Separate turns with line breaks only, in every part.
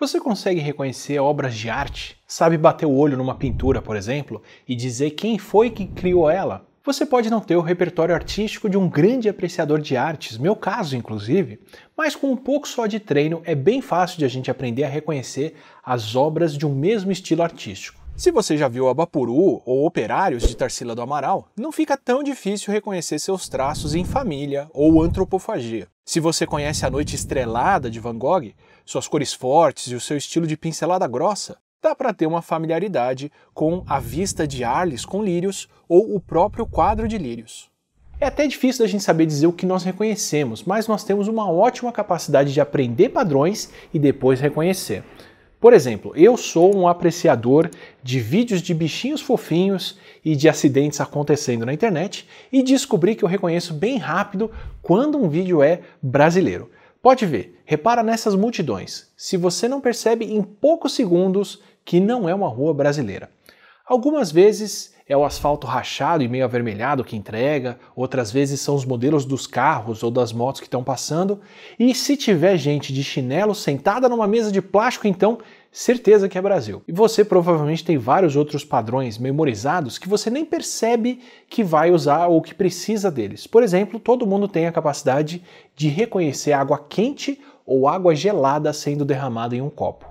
Você consegue reconhecer obras de arte? Sabe bater o olho numa pintura, por exemplo, e dizer quem foi que criou ela? Você pode não ter o repertório artístico de um grande apreciador de artes, meu caso inclusive, mas com um pouco só de treino é bem fácil de a gente aprender a reconhecer as obras de um mesmo estilo artístico. Se você já viu Abapuru ou Operários de Tarsila do Amaral, não fica tão difícil reconhecer seus traços em família ou antropofagia. Se você conhece a noite estrelada de Van Gogh, suas cores fortes e o seu estilo de pincelada grossa, dá para ter uma familiaridade com a vista de Arles com lírios ou o próprio quadro de lírios. É até difícil da gente saber dizer o que nós reconhecemos, mas nós temos uma ótima capacidade de aprender padrões e depois reconhecer. Por exemplo, eu sou um apreciador de vídeos de bichinhos fofinhos e de acidentes acontecendo na internet e descobri que eu reconheço bem rápido quando um vídeo é brasileiro. Pode ver, repara nessas multidões. Se você não percebe em poucos segundos que não é uma rua brasileira. Algumas vezes é o asfalto rachado e meio avermelhado que entrega, outras vezes são os modelos dos carros ou das motos que estão passando. E se tiver gente de chinelo sentada numa mesa de plástico, então certeza que é Brasil. E você provavelmente tem vários outros padrões memorizados que você nem percebe que vai usar ou que precisa deles. Por exemplo, todo mundo tem a capacidade de reconhecer água quente ou água gelada sendo derramada em um copo.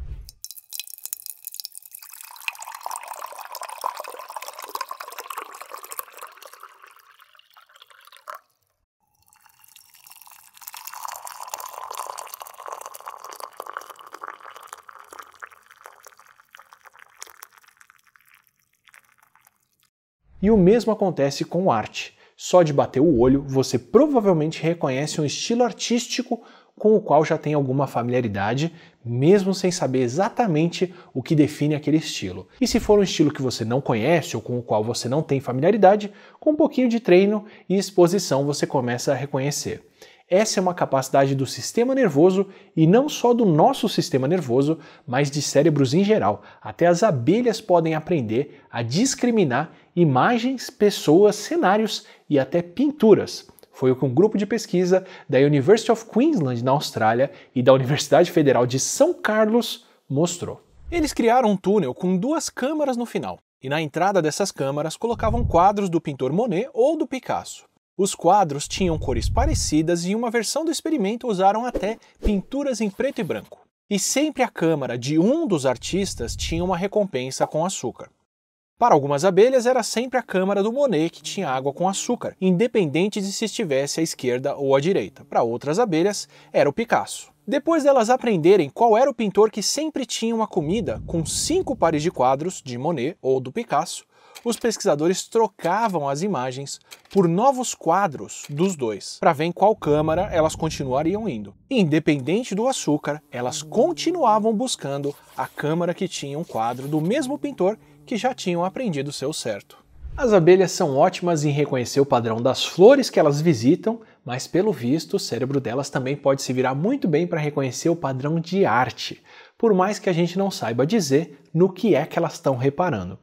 E o mesmo acontece com arte. Só de bater o olho, você provavelmente reconhece um estilo artístico com o qual já tem alguma familiaridade, mesmo sem saber exatamente o que define aquele estilo. E se for um estilo que você não conhece ou com o qual você não tem familiaridade, com um pouquinho de treino e exposição você começa a reconhecer. Essa é uma capacidade do sistema nervoso e não só do nosso sistema nervoso, mas de cérebros em geral. Até as abelhas podem aprender a discriminar imagens, pessoas, cenários e até pinturas. Foi o que um grupo de pesquisa da University of Queensland, na Austrália, e da Universidade Federal de São Carlos mostrou. Eles criaram um túnel com duas câmaras no final, e na entrada dessas câmaras colocavam quadros do pintor Monet ou do Picasso. Os quadros tinham cores parecidas e em uma versão do experimento usaram até pinturas em preto e branco. E sempre a câmara de um dos artistas tinha uma recompensa com açúcar. Para algumas abelhas, era sempre a câmara do Monet que tinha água com açúcar, independente de se estivesse à esquerda ou à direita. Para outras abelhas, era o Picasso. Depois delas aprenderem qual era o pintor que sempre tinha uma comida com cinco pares de quadros de Monet ou do Picasso os pesquisadores trocavam as imagens por novos quadros dos dois, para ver em qual câmara elas continuariam indo. Independente do açúcar, elas continuavam buscando a câmara que tinha um quadro do mesmo pintor que já tinham aprendido seu certo. As abelhas são ótimas em reconhecer o padrão das flores que elas visitam, mas pelo visto o cérebro delas também pode se virar muito bem para reconhecer o padrão de arte, por mais que a gente não saiba dizer no que é que elas estão reparando.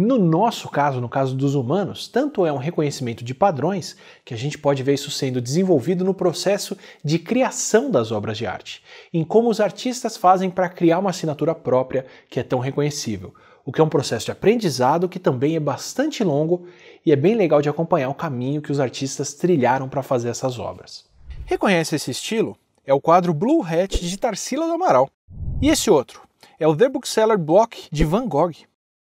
No nosso caso, no caso dos humanos, tanto é um reconhecimento de padrões, que a gente pode ver isso sendo desenvolvido no processo de criação das obras de arte, em como os artistas fazem para criar uma assinatura própria que é tão reconhecível, o que é um processo de aprendizado que também é bastante longo e é bem legal de acompanhar o caminho que os artistas trilharam para fazer essas obras. Reconhece esse estilo? É o quadro Blue Hat de Tarsila do Amaral. E esse outro? É o The Bookseller Block de Van Gogh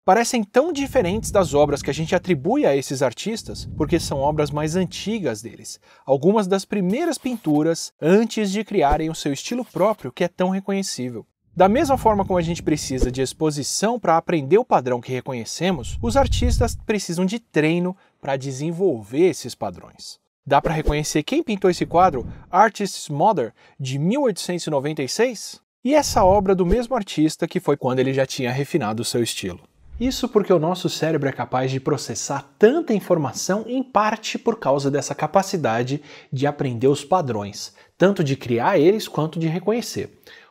parecem tão diferentes das obras que a gente atribui a esses artistas, porque são obras mais antigas deles, algumas das primeiras pinturas antes de criarem o seu estilo próprio que é tão reconhecível. Da mesma forma como a gente precisa de exposição para aprender o padrão que reconhecemos, os artistas precisam de treino para desenvolver esses padrões. Dá para reconhecer quem pintou esse quadro, Artist's Mother, de 1896? E essa obra do mesmo artista que foi quando ele já tinha refinado o seu estilo. Isso porque o nosso cérebro é capaz de processar tanta informação em parte por causa dessa capacidade de aprender os padrões, tanto de criar eles quanto de reconhecer.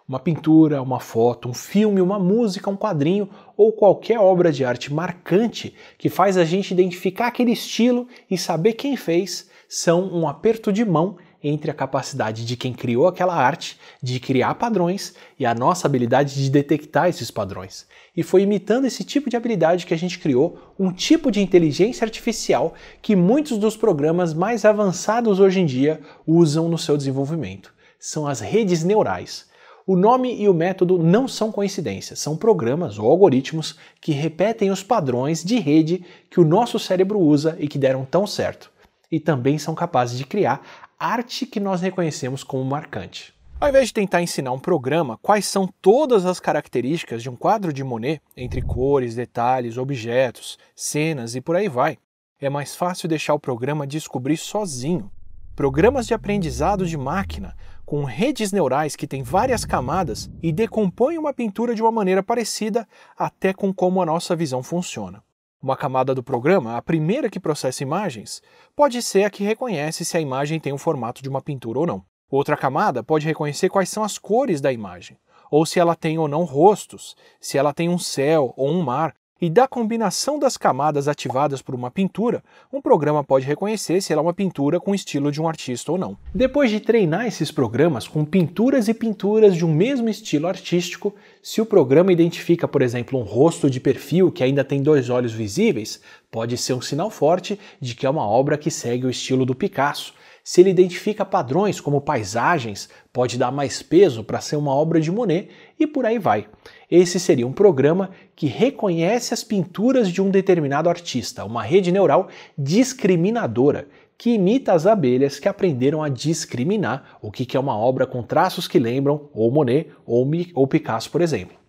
Uma pintura, uma foto, um filme, uma música, um quadrinho ou qualquer obra de arte marcante que faz a gente identificar aquele estilo e saber quem fez são um aperto de mão entre a capacidade de quem criou aquela arte de criar padrões e a nossa habilidade de detectar esses padrões. E foi imitando esse tipo de habilidade que a gente criou um tipo de inteligência artificial que muitos dos programas mais avançados hoje em dia usam no seu desenvolvimento. São as redes neurais. O nome e o método não são coincidências, são programas ou algoritmos que repetem os padrões de rede que o nosso cérebro usa e que deram tão certo e também são capazes de criar arte que nós reconhecemos como marcante. Ao invés de tentar ensinar um programa quais são todas as características de um quadro de Monet, entre cores, detalhes, objetos, cenas e por aí vai, é mais fácil deixar o programa descobrir sozinho. Programas de aprendizado de máquina, com redes neurais que têm várias camadas e decompõem uma pintura de uma maneira parecida até com como a nossa visão funciona uma camada do programa, a primeira que processa imagens, pode ser a que reconhece se a imagem tem o formato de uma pintura ou não. Outra camada pode reconhecer quais são as cores da imagem, ou se ela tem ou não rostos, se ela tem um céu ou um mar, e da combinação das camadas ativadas por uma pintura, um programa pode reconhecer se ela é uma pintura com o estilo de um artista ou não. Depois de treinar esses programas com pinturas e pinturas de um mesmo estilo artístico, se o programa identifica, por exemplo, um rosto de perfil que ainda tem dois olhos visíveis, pode ser um sinal forte de que é uma obra que segue o estilo do Picasso se ele identifica padrões como paisagens, pode dar mais peso para ser uma obra de Monet e por aí vai. Esse seria um programa que reconhece as pinturas de um determinado artista, uma rede neural discriminadora que imita as abelhas que aprenderam a discriminar o que é uma obra com traços que lembram ou Monet ou Picasso, por exemplo.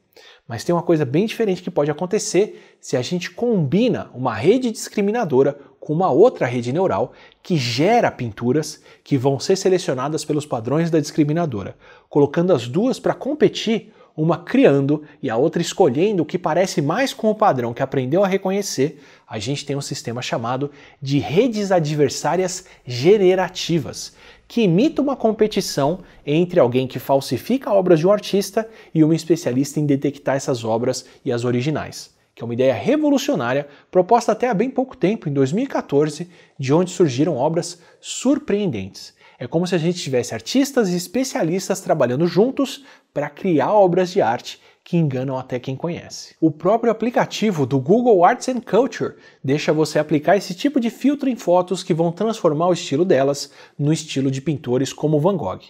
Mas tem uma coisa bem diferente que pode acontecer se a gente combina uma rede discriminadora com uma outra rede neural que gera pinturas que vão ser selecionadas pelos padrões da discriminadora, colocando as duas para competir uma criando e a outra escolhendo o que parece mais com o padrão que aprendeu a reconhecer, a gente tem um sistema chamado de redes adversárias generativas, que imita uma competição entre alguém que falsifica obras de um artista e uma especialista em detectar essas obras e as originais que é uma ideia revolucionária proposta até há bem pouco tempo, em 2014, de onde surgiram obras surpreendentes. É como se a gente tivesse artistas e especialistas trabalhando juntos para criar obras de arte que enganam até quem conhece. O próprio aplicativo do Google Arts and Culture deixa você aplicar esse tipo de filtro em fotos que vão transformar o estilo delas no estilo de pintores como Van Gogh.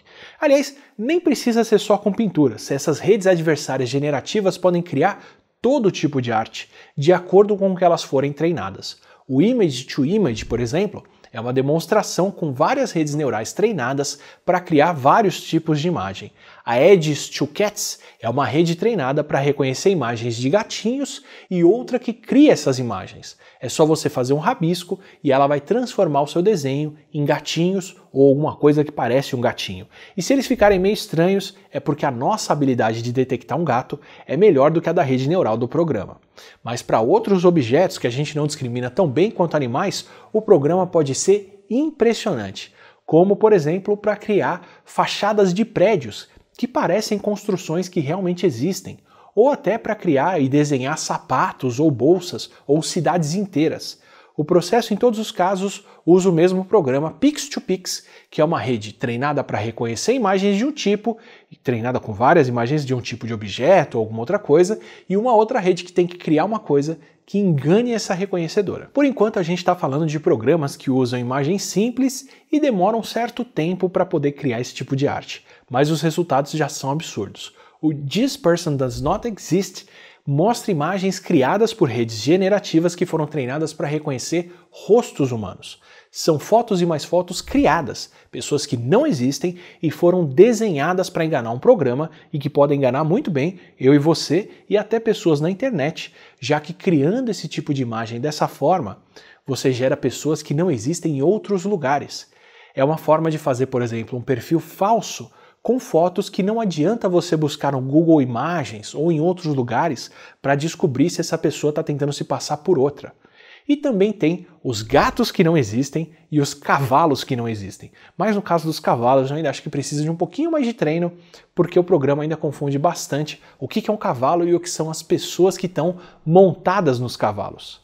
Aliás, nem precisa ser só com pinturas, essas redes adversárias generativas podem criar todo tipo de arte, de acordo com o que elas forem treinadas. O image to image, por exemplo, é uma demonstração com várias redes neurais treinadas para criar vários tipos de imagem. A Edge to Cats é uma rede treinada para reconhecer imagens de gatinhos e outra que cria essas imagens. É só você fazer um rabisco e ela vai transformar o seu desenho em gatinhos ou alguma coisa que parece um gatinho. E se eles ficarem meio estranhos, é porque a nossa habilidade de detectar um gato é melhor do que a da rede neural do programa. Mas para outros objetos que a gente não discrimina tão bem quanto animais, o programa pode ser impressionante. Como, por exemplo, para criar fachadas de prédios que parecem construções que realmente existem, ou até para criar e desenhar sapatos ou bolsas ou cidades inteiras. O processo, em todos os casos, usa o mesmo programa Pix2Pix, que é uma rede treinada para reconhecer imagens de um tipo, treinada com várias imagens de um tipo de objeto ou alguma outra coisa, e uma outra rede que tem que criar uma coisa que engane essa reconhecedora. Por enquanto, a gente está falando de programas que usam imagens simples e demoram um certo tempo para poder criar esse tipo de arte mas os resultados já são absurdos. O This Person Does Not Exist mostra imagens criadas por redes generativas que foram treinadas para reconhecer rostos humanos. São fotos e mais fotos criadas, pessoas que não existem e foram desenhadas para enganar um programa e que podem enganar muito bem eu e você e até pessoas na internet, já que criando esse tipo de imagem dessa forma, você gera pessoas que não existem em outros lugares. É uma forma de fazer, por exemplo, um perfil falso com fotos que não adianta você buscar no Google Imagens ou em outros lugares para descobrir se essa pessoa está tentando se passar por outra. E também tem os gatos que não existem e os cavalos que não existem. Mas no caso dos cavalos, eu ainda acho que precisa de um pouquinho mais de treino, porque o programa ainda confunde bastante o que é um cavalo e o que são as pessoas que estão montadas nos cavalos.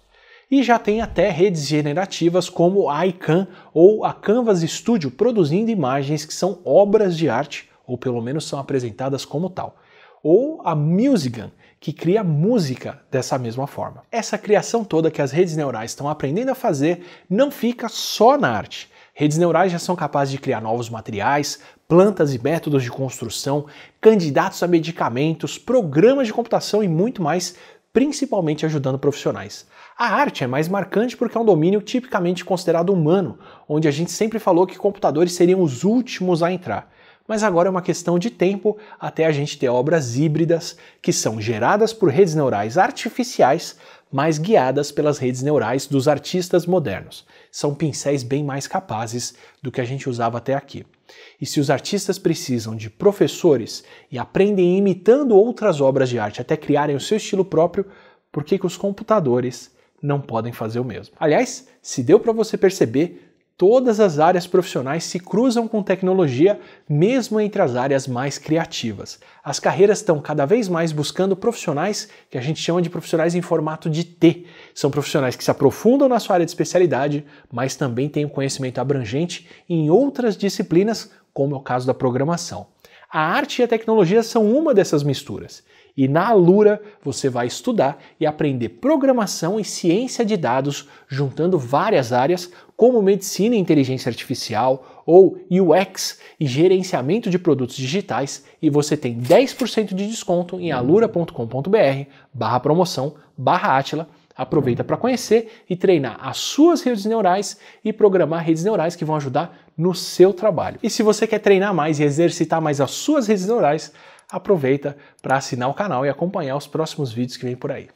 E já tem até redes generativas como a iCan ou a Canvas Studio produzindo imagens que são obras de arte ou pelo menos são apresentadas como tal. Ou a Musigan, que cria música dessa mesma forma. Essa criação toda que as redes neurais estão aprendendo a fazer não fica só na arte. Redes neurais já são capazes de criar novos materiais, plantas e métodos de construção, candidatos a medicamentos, programas de computação e muito mais, principalmente ajudando profissionais. A arte é mais marcante porque é um domínio tipicamente considerado humano, onde a gente sempre falou que computadores seriam os últimos a entrar mas agora é uma questão de tempo até a gente ter obras híbridas que são geradas por redes neurais artificiais, mas guiadas pelas redes neurais dos artistas modernos. São pincéis bem mais capazes do que a gente usava até aqui. E se os artistas precisam de professores e aprendem imitando outras obras de arte até criarem o seu estilo próprio, por que, que os computadores não podem fazer o mesmo? Aliás, se deu para você perceber, todas as áreas profissionais se cruzam com tecnologia, mesmo entre as áreas mais criativas. As carreiras estão cada vez mais buscando profissionais que a gente chama de profissionais em formato de T. São profissionais que se aprofundam na sua área de especialidade, mas também têm um conhecimento abrangente em outras disciplinas, como é o caso da programação. A arte e a tecnologia são uma dessas misturas. E na Alura você vai estudar e aprender programação e ciência de dados, juntando várias áreas como medicina e inteligência artificial ou UX e gerenciamento de produtos digitais e você tem 10% de desconto em alura.com.br barra promoção barra Atila. Aproveita para conhecer e treinar as suas redes neurais e programar redes neurais que vão ajudar no seu trabalho. E se você quer treinar mais e exercitar mais as suas redes neurais, aproveita para assinar o canal e acompanhar os próximos vídeos que vem por aí.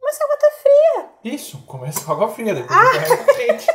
Mas a água tá fria! Isso, começa com água fria, depois ah. água quente.